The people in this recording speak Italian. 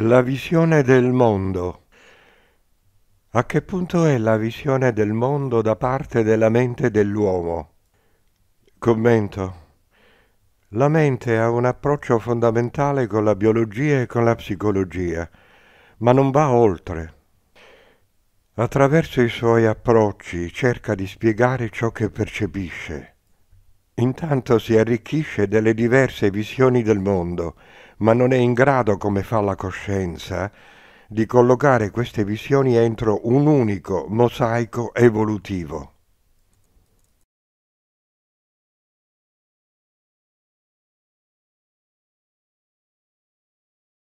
La visione del mondo. A che punto è la visione del mondo da parte della mente dell'uomo? Commento. La mente ha un approccio fondamentale con la biologia e con la psicologia, ma non va oltre. Attraverso i suoi approcci cerca di spiegare ciò che percepisce. Intanto si arricchisce delle diverse visioni del mondo, ma non è in grado, come fa la coscienza, di collocare queste visioni entro un unico mosaico evolutivo.